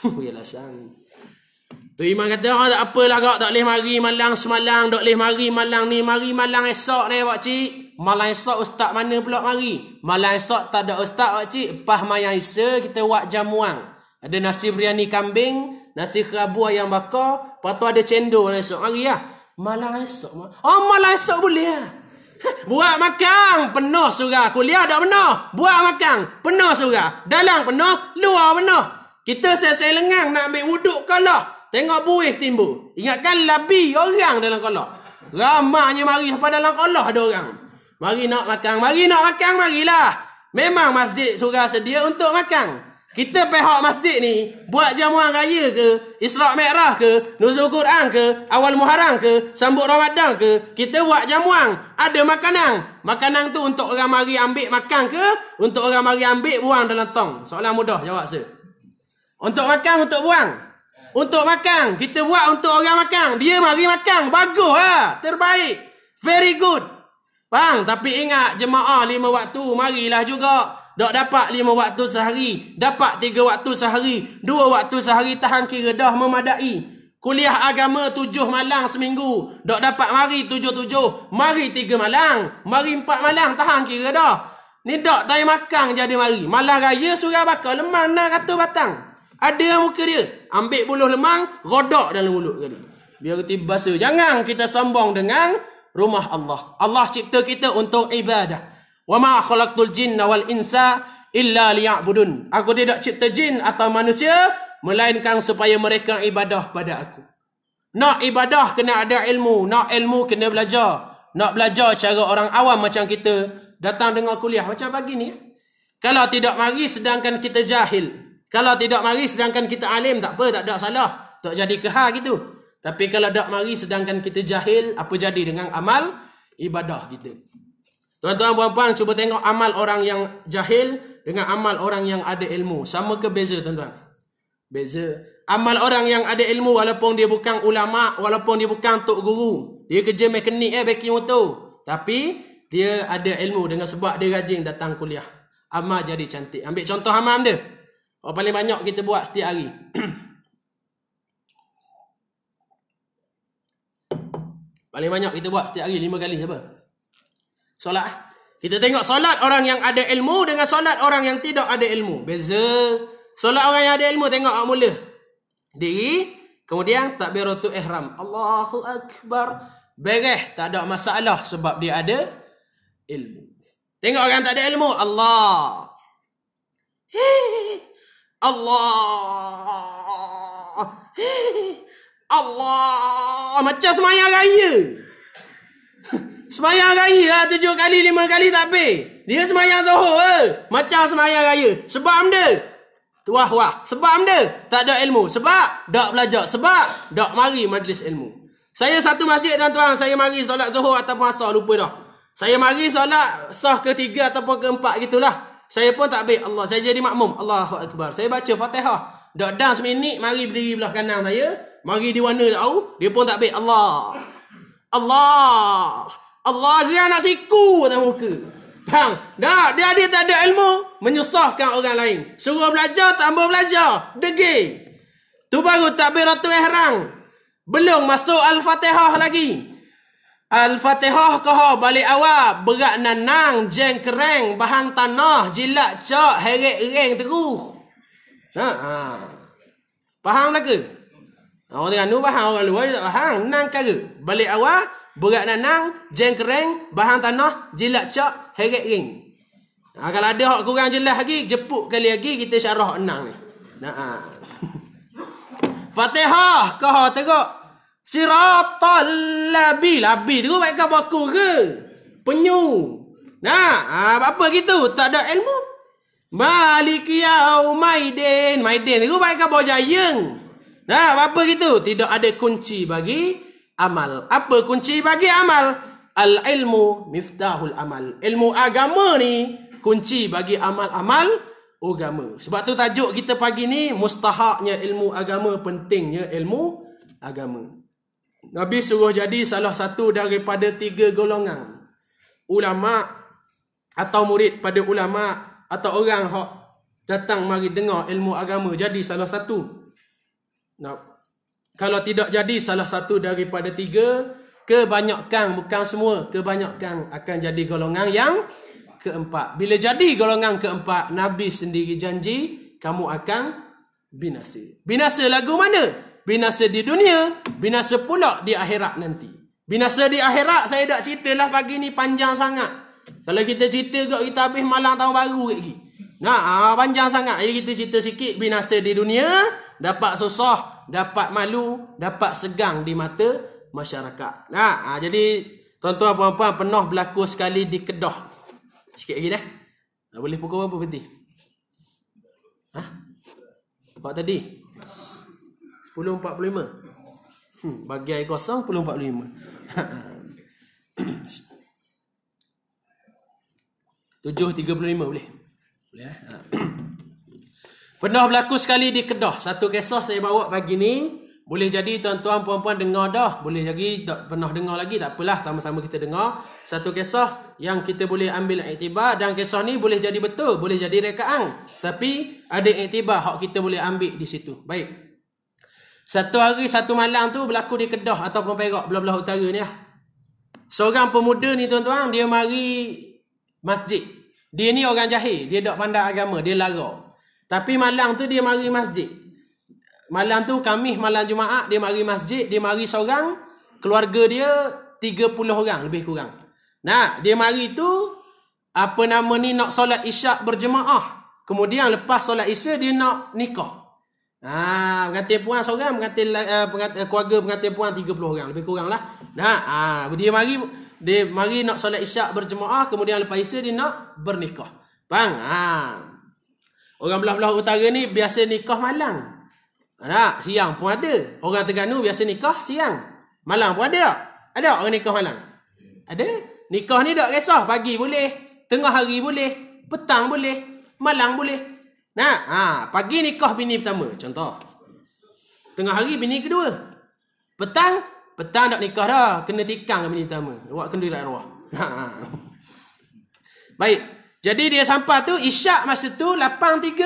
[laughs] Ya lasan. Tu imam kata oh, tak apalah kak tak leh mari malam semalam, dok leh mari malam ni, mari malam esok ni pak cik. Malam esok ustaz mana pula mari? Malam esok tak ada ustaz pak cik. Pah mayang isa kita buat jamuan. Ada nasi biryani kambing, nasi kerabu ayam bakar, lepas ada cendol malam esok. Mari lah. Malam esok. Oh malam esok boleh lah. Buat makan penuh surah. Kuliah dah penuh. Buat makan penuh surah. Dalam penuh, luar penuh. Kita sesek lengang nak ambil wuduk kalah. Tengok buih timbu. Ingatkan labi orang dalam kalah. Ramahnya mari pada dalam kalah ada orang. Mari nak makan, mari nak makan, marilah. Memang masjid surah sedia untuk makan. Kita pihak masjid ni, buat jamuan raya ke, Israq Merah ke, Nuzul Quran ke, Awal Muharram ke, Sambut Ramadan ke, kita buat jamuan. Ada makanan. Makanan tu untuk orang mari ambil makan ke, untuk orang mari ambil buang dalam tong. Soalan mudah jawab saya. Untuk makan, untuk buang. Untuk makan, kita buat untuk orang makan. Dia mari makan, bagus lah. Terbaik. Very good. Faham? Tapi ingat jemaah lima waktu marilah juga. Tak dapat lima waktu sehari. Dapat tiga waktu sehari. Dua waktu sehari tahan kira dah memadai. Kuliah agama tujuh malang seminggu. Tak dapat mari tujuh-tujuh. Mari tiga malang. Mari empat malang tahan kira dah. Ni tak tak makan jadi mari. Malah raya surah bakar lemang nak kata batang. Ada muka dia. Ambil buluh lemang, rodok dalam mulut kali. Biar tiba bahasa. Jangan kita sombong dengan rumah Allah. Allah cipta kita untuk ibadah. Wa ma khalaqtul jinna wal insa illa liya'budun. Aku tidak cipta jin atau manusia melainkan supaya mereka ibadah pada aku. Nak ibadah kena ada ilmu, nak ilmu kena belajar. Nak belajar cara orang awam macam kita datang dengar kuliah macam pagi ni. Ya. Kalau tidak mari sedangkan kita jahil. Kalau tidak mari sedangkan kita alim tak apa tak ada salah. Tak jadi kehal gitu. Tapi kalau dak mari sedangkan kita jahil, apa jadi dengan amal ibadah kita? Tuan-tuan, puan-puan, cuba tengok amal orang yang jahil dengan amal orang yang ada ilmu. Sama ke beza, tuan-tuan? Beza. Amal orang yang ada ilmu walaupun dia bukan ulama, walaupun dia bukan tok guru. Dia kerja mekanik eh, baking motor. Tapi, dia ada ilmu dengan sebab dia rajin datang kuliah. Amal jadi cantik. Ambil contoh amal dia. Orang paling banyak kita buat setiap hari. [clears throat] Paling banyak kita buat setiap hari lima kali apa? Solat. Eh? Kita tengok solat orang yang ada ilmu dengan solat orang yang tidak ada ilmu. Beza. Solat orang yang ada ilmu tengok awak mula. Diri. Kemudian takbiratu ihram. Allahu Akbar. Bereh. Tak ada masalah sebab dia ada ilmu. Tengok orang yang tak ada ilmu. Allah. Hei. Allah. Hei. Allah macam semaya raya. Semaya raya lah tujuh kali lima kali tak pay. Dia semaya zuhur eh. Macam semaya raya. Sebab dia. Wah wah. Sebab dia. Tak ada ilmu. Sebab tak belajar. Sebab tak mari majlis ilmu. Saya satu masjid tuan-tuan. Saya mari solat zuhur atau asal. Lupa dah. Saya mari solat sah ketiga ataupun keempat gitulah. Saya pun tak baik. Allah. Saya jadi makmum. Allahu Akbar. Saya baca fatihah. Dok dan seminit mari berdiri belah kanan saya. Mari di mana tak tahu. Dia pun tak baik. Allah. Allah. Allah dia nak siku atas muka. Bang, dah dia dia tak ada ilmu menyusahkan orang lain. Suruh belajar tak mau belajar. degi, Tu baru takbir ratu ihram. Belum masuk al-Fatihah lagi. Al-Fatihah kau balik awal. Berat nanang, jeng kereng, bahan tanah, jilat cak, heret ring teruk. Ha, ha. Faham tak lah ke? Oh, dengan nu bahang orang luar tak bahang. Nang kara. Balik awal, berat nanang, jeng kering, bahang tanah, jilat cak, heret ring. Ha, kalau ada hak kurang jelas lagi, jepuk kali lagi kita syarah enang ni. Nah. Ha. [laughs] Fatihah ke ha teruk. Siratal labi labi tu baik ke baku ke? Penyu. Nah, ha, apa gitu? Tak ada ilmu. Malik maiden maiden. tu baik ke bojayeng? Nah, apa gitu? Tidak ada kunci bagi amal. Apa kunci bagi amal? Al-ilmu miftahul amal. Ilmu agama ni kunci bagi amal-amal agama. Sebab tu tajuk kita pagi ni mustahaknya ilmu agama, pentingnya ilmu agama. Nabi suruh jadi salah satu daripada tiga golongan. Ulama atau murid pada ulama atau orang hok datang mari dengar ilmu agama jadi salah satu Nah, Kalau tidak jadi salah satu daripada tiga, kebanyakan, bukan semua, kebanyakan akan jadi golongan yang keempat. Bila jadi golongan keempat, Nabi sendiri janji, kamu akan binasa. Binasa lagu mana? Binasa di dunia, binasa pula di akhirat nanti. Binasa di akhirat, saya dah ceritalah pagi ni panjang sangat. Kalau kita cerita kot, kita habis malam tahun baru lagi. Nah, ha, panjang sangat. Jadi kita cerita sikit binasa di dunia, dapat susah, dapat malu, dapat segang di mata masyarakat. Nah, ha, jadi tuan-tuan puan-puan pernah berlaku sekali di Kedah. Sikit lagi dah. Boleh pukul apa berhenti? Ha? Pak tadi? 10.45. Hmm, bagi air kosong 10.45. [coughs] Tujuh tiga puluh lima boleh. Ya. [coughs] Pernah berlaku sekali di Kedah. Satu kisah saya bawa pagi ni. Boleh jadi tuan-tuan, puan-puan dengar dah. Boleh jadi tak pernah dengar lagi. Tak apalah, sama-sama kita dengar. Satu kisah yang kita boleh ambil iktibar. Dan kisah ni boleh jadi betul. Boleh jadi rekaan. Tapi ada iktibar yang kita boleh ambil di situ. Baik. Satu hari, satu malam tu berlaku di Kedah atau Perak, belah-belah utara ni lah. Seorang pemuda ni tuan-tuan, dia mari masjid. Dia ni orang jahil. Dia tak pandai agama. Dia lara. Tapi malam tu dia mari masjid. Malam tu kami malam Jumaat dia mari masjid. Dia mari seorang. Keluarga dia 30 orang lebih kurang. Nah, dia mari tu. Apa nama ni nak solat isyak berjemaah. Kemudian lepas solat isyak dia nak nikah. Ah, pengantin puan seorang. Pengantin, uh, pengantin, keluarga pengantin puan 30 orang. Lebih kurang lah. Nah, ah, dia mari dia mari nak solat isyak berjemaah kemudian lepas isya dia nak bernikah bang ha orang belah-belah utara ni biasa nikah malam tak siang pun ada orang tengah terengganu biasa nikah siang malam pun ada tak ada orang nikah malam ada nikah ni tak kisah pagi boleh tengah hari boleh petang boleh malam boleh nah ha pagi nikah bini pertama contoh tengah hari bini kedua petang Petang nak nikah dah, kena tikang bini pertama. Awak kenduri rak arwah. Ha. Baik. Jadi dia sampai tu Isyak masa tu 8.30.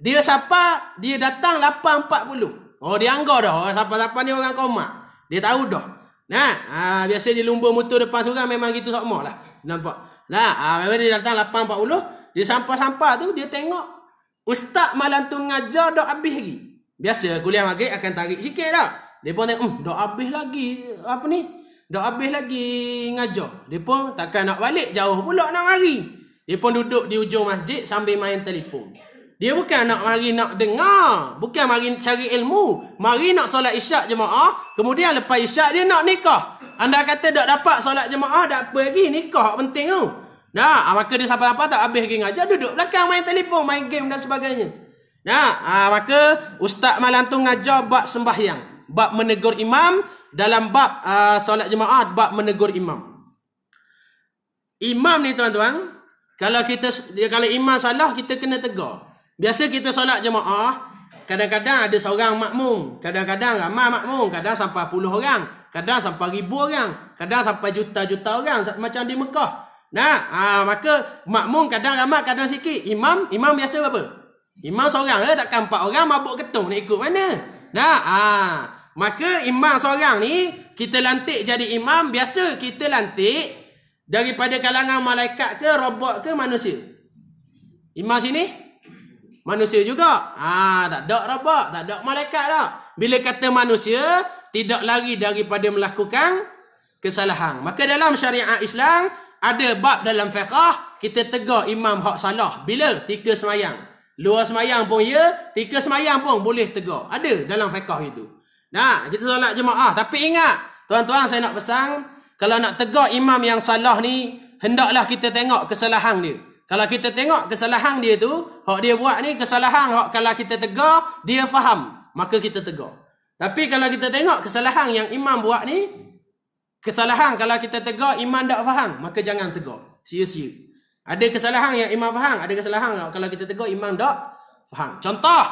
Dia sampai, dia datang 8.40. Oh, dia anggar dah. Oh, siapa-siapa ni orang koma? Dia tahu dah. Nah, ha, biasa di lumba motor depan seorang memang gitu sok lah. Nampak. Nah, ha, memang dia datang 8.40, dia sampai-sampai tu dia tengok Ustaz malam tu ngajar dah habis lagi. Biasa kuliah maghrib akan tarik sikit dah. Depa tengok, um dah habis lagi apa ni? Dah habis lagi ngajar." Depa takkan nak balik jauh pula nak mari. Depa duduk di ujung masjid sambil main telefon. Dia bukan nak mari nak dengar, bukan mari cari ilmu, mari nak solat Isyak jemaah, kemudian lepas Isyak dia nak nikah. Anda kata tak dapat solat jemaah, tak apa lagi nikah penting tu. Nah, ah, maka dia siapa-siapa tak habis lagi ngajar, duduk belakang main telefon, main game dan sebagainya. Nah, ah, maka ustaz malam tu ngajar buat sembahyang bab menegur imam dalam bab uh, solat jemaat bab menegur imam imam ni tuan-tuan kalau kita kalau imam salah kita kena tegur biasa kita solat jemaah kadang-kadang ada seorang makmum kadang-kadang ramai makmum kadang sampai puluh orang kadang sampai ribu orang kadang sampai juta-juta orang macam di Mekah nah ha, maka makmum kadang ramai kadang sikit imam imam biasa apa? imam seorang eh takkan empat orang mabuk ketung nak ikut mana nah ha. ah Maka imam seorang ni kita lantik jadi imam biasa kita lantik daripada kalangan malaikat ke robot ke manusia. Imam sini manusia juga. Ah ha, tak ada robot, tak ada malaikat dah. Bila kata manusia tidak lari daripada melakukan kesalahan. Maka dalam syariat Islam ada bab dalam fiqh kita tegak imam hak salah bila tika semayang. Luar semayang pun ya, tika semayang pun boleh tegak. Ada dalam fiqh itu. Nah, kita solat jemaah. Tapi ingat, tuan-tuan saya nak pesan, kalau nak tegak imam yang salah ni, hendaklah kita tengok kesalahan dia. Kalau kita tengok kesalahan dia tu, hak dia buat ni kesalahan, hak kalau kita tegak, dia faham, maka kita tegak. Tapi kalau kita tengok kesalahan yang imam buat ni, kesalahan kalau kita tegak imam tak faham, maka jangan tegak. Sia-sia. Ada kesalahan yang imam faham, ada kesalahan kalau kita tegak imam tak faham. Contoh,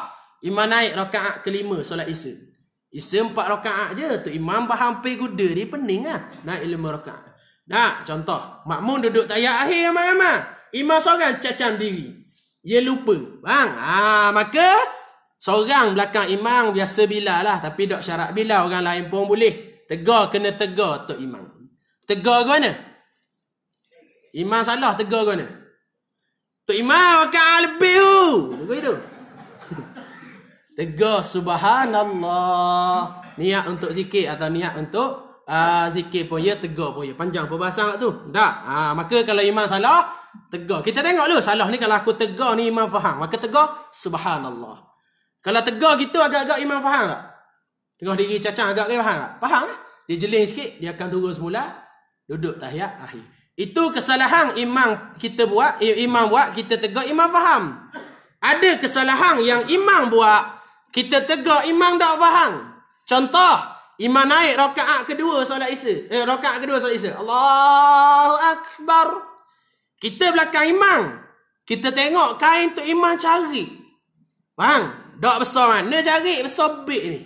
imam naik rakaat kelima solat Isya. Isi empat rakaat je tu imam faham pergi kuda dia pening lah. Nak ilmu rakaat. Nah contoh. Makmun duduk tayar akhir ramai-ramai. Imam seorang cacan diri. Dia lupa. Bang. Ha, maka seorang belakang imam biasa bila lah. Tapi dok syarat bila orang lain pun boleh. Tegar kena tegar tu imam. Tegar ke mana? Imam salah tegar ke mana? Tok imam rakaat lebih tu. Tegar itu. Tegur subhanallah. Niat untuk zikir atau niat untuk uh, zikir pun ya, tegur pun ya. Panjang pun bahasa tu. Tak. Ha, maka kalau iman salah, tegur. Kita tengok dulu. Salah ni kalau aku tegur ni iman faham. Maka tegur subhanallah. Kalau tegur gitu agak-agak iman faham tak? Tengah diri cacang agak-agak faham tak? Faham lah. Dia jeling sikit, dia akan turun semula. Duduk tahiyat akhir. Itu kesalahan imam kita buat, imam buat, kita tegak, imam faham. Ada kesalahan yang imam buat, kita tegak imam tak faham. Contoh, imam naik rakaat kedua solat Isa. Eh rakaat kedua solat Isa. Allahu akbar. Kita belakang imam. Kita tengok kain tu imam cari. Faham? Dak besar kan. cari besar big ni.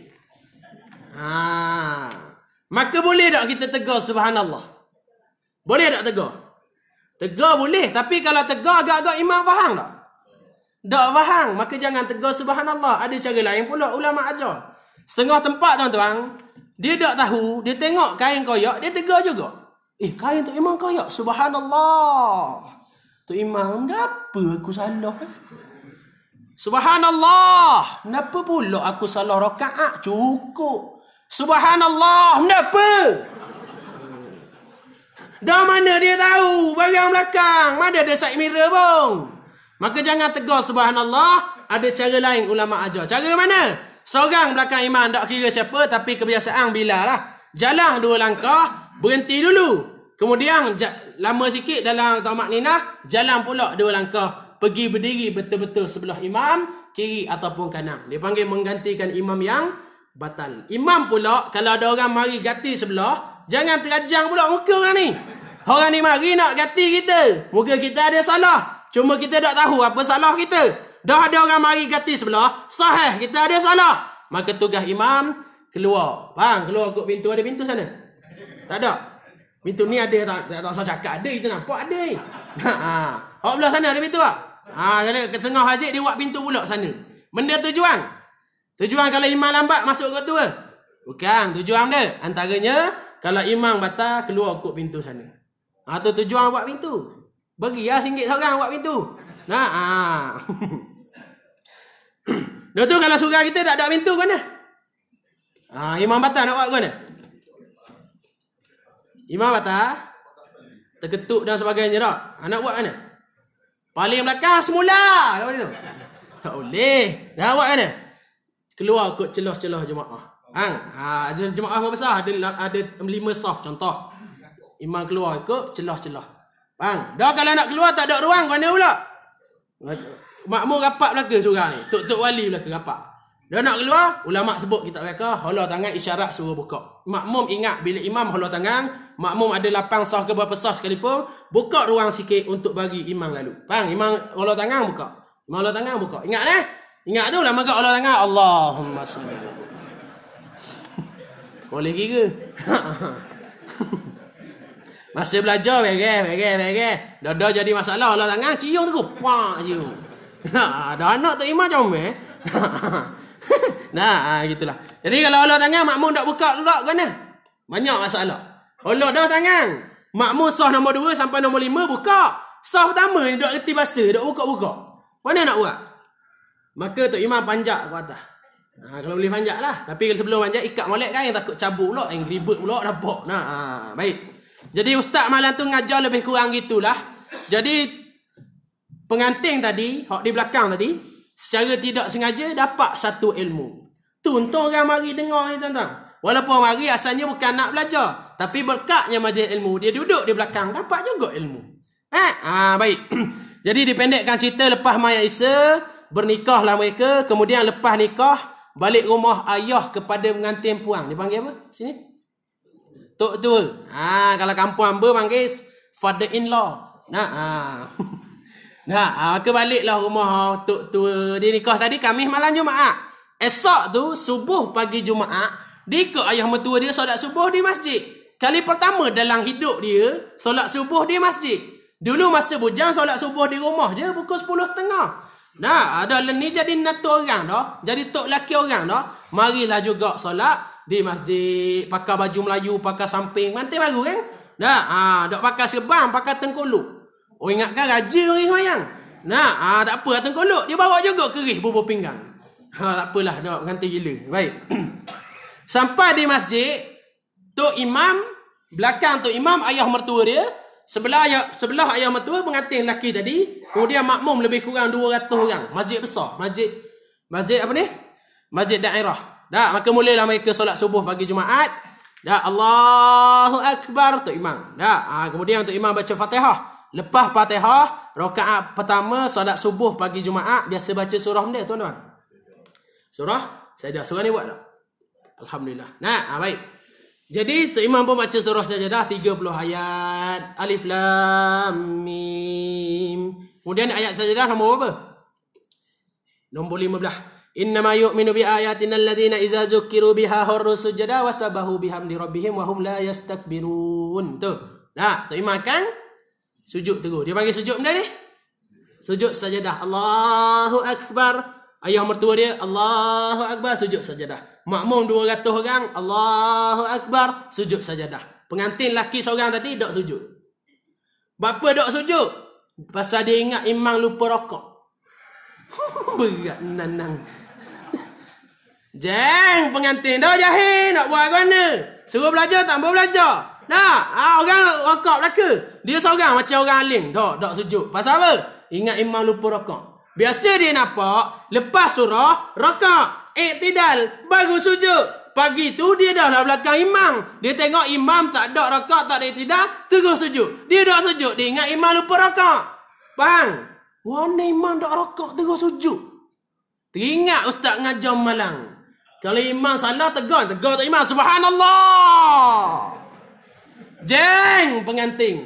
Ha. Maka boleh tak kita tegar subhanallah? Boleh tak tegar? Tegar boleh tapi kalau tegar agak-agak imam faham tak? Tak faham, maka jangan tegur subhanallah. Ada cara lain pula ulama ajar. Setengah tempat tuan-tuan, dia tak tahu, dia tengok kain koyak, dia tegur juga. Eh, kain tu imam koyak, subhanallah. Tu imam, kenapa aku salah? Eh? Subhanallah, kenapa pula aku salah rakaat cukup? Subhanallah, kenapa? Dah mana dia tahu barang belakang? Mana ada side mirror pun? Maka jangan tegur subhanallah. Ada cara lain ulama ajar. Cara mana? Seorang belakang imam tak kira siapa tapi kebiasaan bila lah. Jalan dua langkah, berhenti dulu. Kemudian lama sikit dalam tamak ninah, jalan pula dua langkah. Pergi berdiri betul-betul sebelah imam, kiri ataupun kanan. Dia panggil menggantikan imam yang batal. Imam pula kalau ada orang mari ganti sebelah, jangan terajang pula muka orang ni. Orang ni mari nak ganti kita. Muka kita ada salah. Cuma kita tak tahu apa salah kita. Dah ada orang mari kata sebelah, sahih kita ada salah. Maka tugas imam keluar. Bang, keluar kat pintu ada pintu sana. Tak ada. Pintu ni ada tak tak, tak usah cakap ada kita nampak ada [laughs] Ha. ha. Oh, belah sana ada pintu tak? Ha, kena ke tengah Haziq dia buat pintu pula sana. Benda tujuan. Tujuan kalau imam lambat masuk kat tu ke? Bukan, tujuan dia antaranya kalau imam batal keluar kat pintu sana. Ha tu tujuan buat pintu. Bagi lah singgit seorang buat pintu. Nah. Ah. [coughs] tu kalau surah kita tak ada pintu mana? Ah, Imam Batal nak buat mana? Imam Batal terketuk dan sebagainya tak? Ah, nak buat mana? Paling belakang semula. Tak boleh tu. Tak boleh. Nak buat mana? Keluar kot celah-celah jemaah. Hang, ha, ah, jemaah apa besar? Ada ada lima soft contoh. Imam keluar ikut celah-celah. Faham? Dah kalau nak keluar tak ada ruang mana pula? Makmur rapat belaka seorang ni. Tok-tok wali belaka rapat. Dah nak keluar, ulama sebut kita mereka hola tangan isyarat suruh buka. Makmum ingat bila imam hola tangan, makmum ada lapang sah ke berapa sah sekalipun, buka ruang sikit untuk bagi imam lalu. Faham? Imam hola tangan buka. Imam hola tangan buka. Ingat eh? Ingat tu lama kat hola tangan. Allahumma salli. Boleh kira? [laughs] Masa belajar beres, beres, beres. Dada jadi masalah lah tangan, Cium tu Pak ciung. [laughs] Ada anak tak iman macam eh. [laughs] nah, ah, gitulah. Jadi kalau Allah tangan, makmum tak buka lorak kan Banyak masalah. Allah dah tangan. Makmum sah nombor dua sampai nombor lima, buka. Sah pertama ni, duk reti basa, duk buka-buka. Mana nak buat? Maka tu Imam panjat ke atas. Ha, kalau boleh panjat lah. Tapi kalau sebelum panjat, ikat molek kan yang takut cabut pula, yang ribut pula, dapak. Nah, ha, baik. Jadi ustaz malam tu ngajar lebih kurang gitulah. Jadi pengantin tadi, hok di belakang tadi, secara tidak sengaja dapat satu ilmu. Tu untung orang mari dengar ni tuan-tuan. Walaupun mari asalnya bukan nak belajar, tapi berkatnya majlis ilmu, dia duduk di belakang dapat juga ilmu. Eh, ha, baik. [clears throat] Jadi dipendekkan cerita lepas Maya Isa bernikahlah mereka, kemudian lepas nikah balik rumah ayah kepada pengantin puang dipanggil apa? Sini. Tok tu, Ha, kalau kampung hamba panggil father in law. Nah, ha. [laughs] Nah, ha, ke baliklah rumah tok tu Dia nikah tadi Khamis malam Jumaat. Esok tu subuh pagi Jumaat, dia ikut ayah mertua dia solat subuh di masjid. Kali pertama dalam hidup dia solat subuh di masjid. Dulu masa bujang solat subuh di rumah je pukul 10.30. Nah, ada ha, ni jadi natu orang dah, jadi tok laki orang dah. Marilah juga solat di masjid, pakai baju Melayu, pakai samping, mantan baru kan? Dah, ha, dok pakai serban, pakai tengkolok. Oh ingatkan raja orang semayang. Nah, ha, tak apa tengkolok, dia bawa juga keris bubuh pinggang. Ha, tak apalah, dok ganti gila. Baik. [clears throat] Sampai di masjid, tu imam belakang tu imam ayah mertua dia, sebelah ayah sebelah ayah mertua pengantin lelaki tadi, kemudian makmum lebih kurang 200 orang. Masjid besar, masjid masjid apa ni? Masjid daerah. Dah, maka mulailah mereka solat subuh pagi Jumaat. Dah, Allahu Akbar Tok Imam. Dah, ha, kemudian Tok Imam baca Fatihah. Lepas Fatihah, rakaat pertama solat subuh pagi Jumaat biasa baca surah benda tuan-tuan. Surah Sajdah. Surah ni buat tak? Alhamdulillah. Nah, ha, baik. Jadi tu Imam pun baca surah Sajdah 30 ayat Alif Lam Mim. Kemudian ayat Sajdah nombor berapa? Nombor 15. إنما يؤمن بآياتنا الذين إذا ذكروا بها هر سجدا وسبهوا بحمد ربهم وهم la يستكبرون تو nah tu kan sujud tu. dia panggil sujud benda ni sujud sajadah Allahu akbar ayah mertua dia Allahu akbar sujud sajadah makmum 200 orang Allahu akbar sujud sajadah pengantin laki seorang tadi dok sujud Bapa dok sujud pasal dia ingat imam lupa rokok [laughs] Berat nanang. Jeng, pengantin dah jahil nak buat ke mana? Suruh belajar tak boleh belajar. Nah, ha, orang rokok belaka. Dia seorang macam orang alim. Dok, dok sujud. Pasal apa? Ingat imam lupa rokok. Biasa dia nampak, lepas surah, rokok. Eh, tidal. Baru sujud. Pagi tu dia dah lah belakang imam. Dia tengok imam tak ada rokok, tak ada tidak. Terus sujud. Dia dah sujud. Dia ingat imam lupa rokok. bang. Warna imam tak rokok terus sujud. Teringat ustaz ngajar malang. Kalau imam salah tegar, tegar tak imam. Subhanallah. Jeng penganting.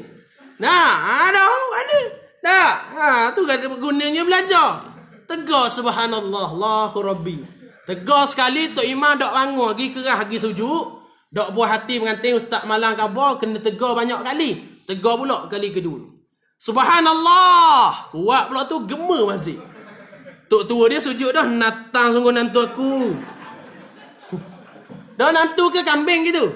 Nah, ha, ada ada. Tak. Ha, tu kata gunanya belajar. Tegar subhanallah, Allahu Rabbi. Tegar sekali tok imam dak bangun lagi keras lagi sujud. Dak buah hati penganting ustaz malang khabar kena tegar banyak kali. Tegar pula kali kedua. Subhanallah. Kuat pula tu gemer masjid. Tok tua dia sujud dah natang sungguh nantu aku. [laughs] dah nantu ke kambing gitu?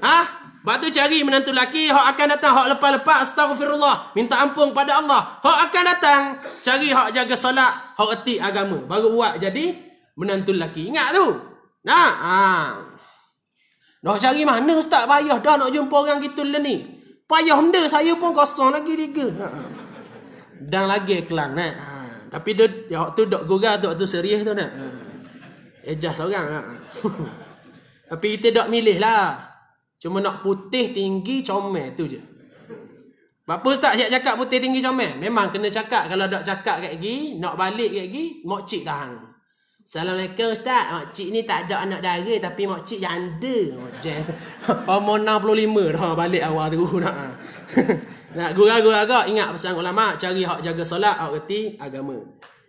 Ha? Sebab tu cari menantu laki. Hak akan datang Hak lepas-lepas Astagfirullah Minta ampun pada Allah Hak akan datang Cari hak jaga solat Hak etik agama Baru buat jadi Menantu laki. Ingat tu Nah, ha. Nak cari mana ustaz Bayar dah nak jumpa orang gitu lah ni Payah benda saya pun kosong lagi tiga. Ha. Dan lagi kelang nak. Eh. Ha. Tapi dia, dia waktu dok gurau tu tu serius tu nak. Ha. Ejas orang nak. Ha. [laughs] Tapi kita dok milih lah. Cuma nak putih tinggi comel tu je. Apa ustaz siap cakap putih tinggi comel? Memang kena cakap kalau dok cakap kat gi, nak balik kat gi, mok cik tahan. Assalamualaikum ustaz. Mak cik ni tak ada anak dara tapi mak cik yang ada. Oh, Jeff. [laughs] Pomo 65 dah balik awal tu [laughs] nak. nak gurau-gurau agak ingat pesan ulama cari hak jaga solat, hak reti agama.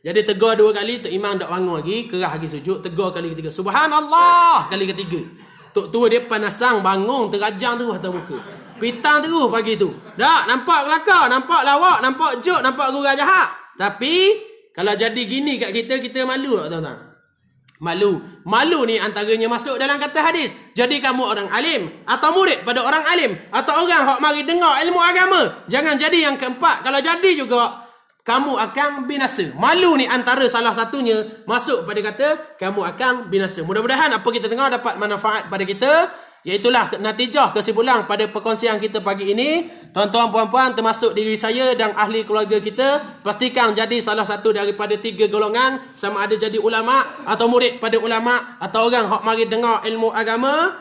Jadi tegur dua kali tok imam dak bangun lagi, kerah lagi sujud, tegur kali ketiga. Subhanallah kali ketiga. Tok tua dia panasang bangun terajang terus atas muka. Pitang terus pagi tu. Dak nampak kelakar, nampak lawak, nampak jok, nampak gurau jahat. Tapi kalau jadi gini kat kita, kita malu tak tuan-tuan? Malu. Malu ni antaranya masuk dalam kata hadis. Jadi kamu orang alim. Atau murid pada orang alim. Atau orang yang mari dengar ilmu agama. Jangan jadi yang keempat. Kalau jadi juga, kamu akan binasa. Malu ni antara salah satunya masuk pada kata, kamu akan binasa. Mudah-mudahan apa kita dengar dapat manfaat pada kita. Iaitulah natijah kesimpulan pada perkongsian kita pagi ini. Tuan-tuan, puan-puan termasuk diri saya dan ahli keluarga kita. Pastikan jadi salah satu daripada tiga golongan. Sama ada jadi ulama' atau murid pada ulama' atau orang yang mari dengar ilmu agama.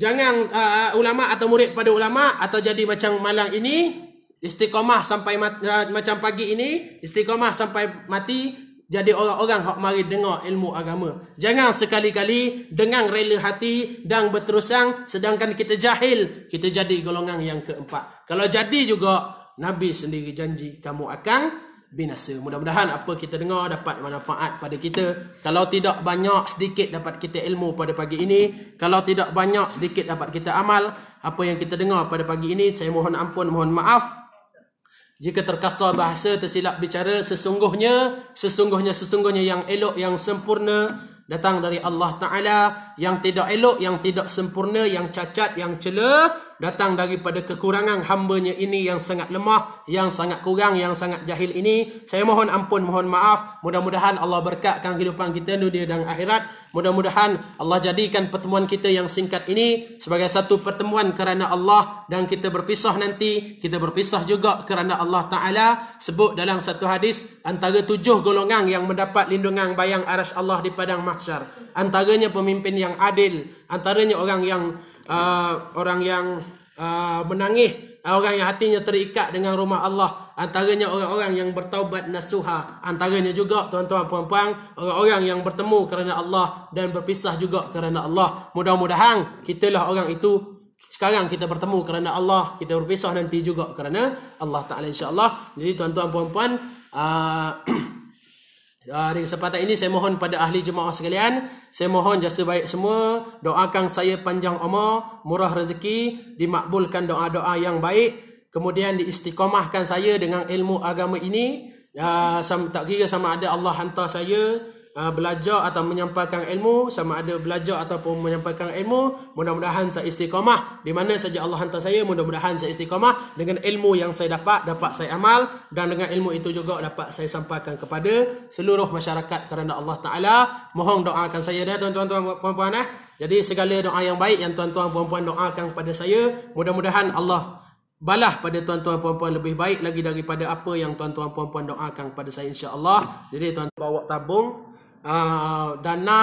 Jangan uh, ulama' atau murid pada ulama' atau jadi macam malang ini. Istiqamah sampai uh, macam pagi ini. Istiqamah sampai mati jadi orang-orang hok mari dengar ilmu agama. Jangan sekali-kali dengan rela hati dan berterusan sedangkan kita jahil, kita jadi golongan yang keempat. Kalau jadi juga Nabi sendiri janji kamu akan binasa. Mudah-mudahan apa kita dengar dapat manfaat pada kita. Kalau tidak banyak sedikit dapat kita ilmu pada pagi ini, kalau tidak banyak sedikit dapat kita amal apa yang kita dengar pada pagi ini, saya mohon ampun, mohon maaf. Jika terkasar bahasa, tersilap bicara, sesungguhnya, sesungguhnya, sesungguhnya yang elok, yang sempurna datang dari Allah Ta'ala. Yang tidak elok, yang tidak sempurna, yang cacat, yang celah, datang daripada kekurangan hambanya ini yang sangat lemah, yang sangat kurang, yang sangat jahil ini. Saya mohon ampun, mohon maaf. Mudah-mudahan Allah berkatkan kehidupan kita dunia dan akhirat. Mudah-mudahan Allah jadikan pertemuan kita yang singkat ini sebagai satu pertemuan kerana Allah dan kita berpisah nanti. Kita berpisah juga kerana Allah Ta'ala sebut dalam satu hadis antara tujuh golongan yang mendapat lindungan bayang arash Allah di padang mahsyar. Antaranya pemimpin yang adil, antaranya orang yang uh, orang yang uh, menangis, ah, orang yang hatinya terikat dengan rumah Allah, antaranya orang-orang yang bertaubat nasuha, antaranya juga tuan-tuan puan-puan, orang-orang yang bertemu kerana Allah dan berpisah juga kerana Allah. Mudah-mudahan kitalah orang itu sekarang kita bertemu kerana Allah, kita berpisah nanti juga kerana Allah Taala insya-Allah. Jadi tuan-tuan puan-puan uh, [clears throat] Hari ah, kesempatan ini saya mohon pada ahli jemaah sekalian, saya mohon jasa baik semua, doakan saya panjang umur, murah rezeki, dimakbulkan doa-doa yang baik, kemudian diistiqomahkan saya dengan ilmu agama ini, ah, tak kira sama ada Allah hantar saya, Uh, belajar atau menyampaikan ilmu sama ada belajar ataupun menyampaikan ilmu mudah-mudahan saya istiqamah di mana saja Allah hantar saya mudah-mudahan saya istiqamah dengan ilmu yang saya dapat dapat saya amal dan dengan ilmu itu juga dapat saya sampaikan kepada seluruh masyarakat kerana Allah taala mohon doakan saya dan tuan-tuan puan-puan eh jadi segala doa yang baik yang tuan-tuan puan-puan doakan kepada saya mudah-mudahan Allah balah pada tuan-tuan puan-puan lebih baik lagi daripada apa yang tuan-tuan puan-puan doakan pada saya insya-Allah. Jadi tuan-tuan bawa tabung uh, dana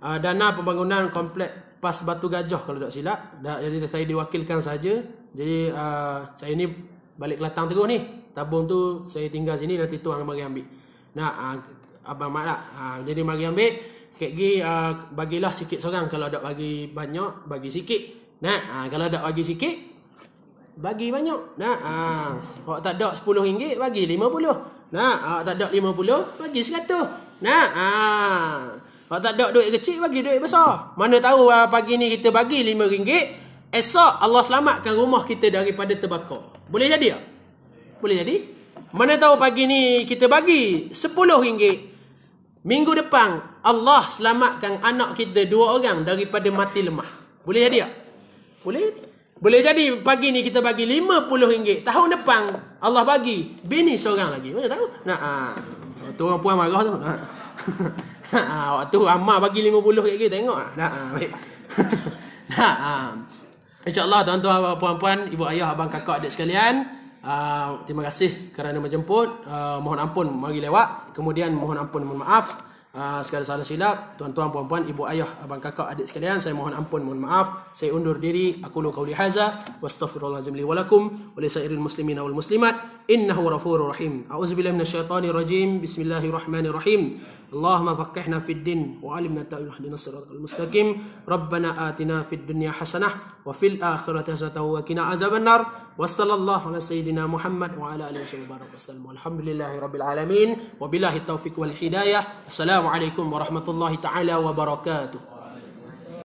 uh, [clears throat] dana pembangunan kompleks pas batu gajah kalau tak silap dah jadi saya diwakilkan saja jadi uh, saya ni balik kelantan terus ni tabung tu saya tinggal sini nanti tuan mari ambil nak uh, abang mak nak uh, jadi mari ambil kek gi uh, bagilah sikit seorang kalau ada bagi banyak bagi sikit nak uh, kalau ada bagi sikit bagi banyak nak uh, kalau tak ada 10 ringgit bagi 50 nak uh, tak ada 50 bagi 100 Nah, ha. Kalau tak ada duit kecil bagi duit besar. Mana tahu ah, pagi ni kita bagi RM5, esok Allah selamatkan rumah kita daripada terbakar. Boleh jadi tak? Boleh jadi. Mana tahu pagi ni kita bagi RM10. Minggu depan Allah selamatkan anak kita dua orang daripada mati lemah. Boleh jadi tak? Boleh. Boleh jadi pagi ni kita bagi RM50. Tahun depan Allah bagi bini seorang lagi. Mana tahu? Nah, ah. Tu orang puan marah tu. Ha, [laughs] waktu Amar bagi 50 kat kiri tengok ah. Nah, ah, baik. Nah, [laughs] ah. insya-Allah tuan-tuan puan-puan, ibu ayah, abang kakak adik sekalian, terima kasih kerana menjemput. mohon ampun mari lewat. Kemudian mohon ampun mohon maaf. Ah, segala salah silap tuan-tuan puan-puan ibu ayah abang kakak adik sekalian saya mohon ampun mohon maaf saya undur diri aku lu kauli haza wastaghfirullahalazim li walakum wa li sairil muslimina wal muslimat innahu ghafurur rahim auzubillahi minasyaitonir rajim bismillahirrahmanirrahim Allahumma faqihna fid din wa alimna ta'ala hadina siratal mustaqim rabbana atina fid dunya hasanah wa fil akhirati hasanah wa qina azabannar wa sallallahu ala sayyidina muhammad wa ala alihi wa sallam walhamdulillahi rabbil alamin wa billahi taufiq wal hidayah assalamu Wassalamualaikum warahmatullahi taala wabarakatuh.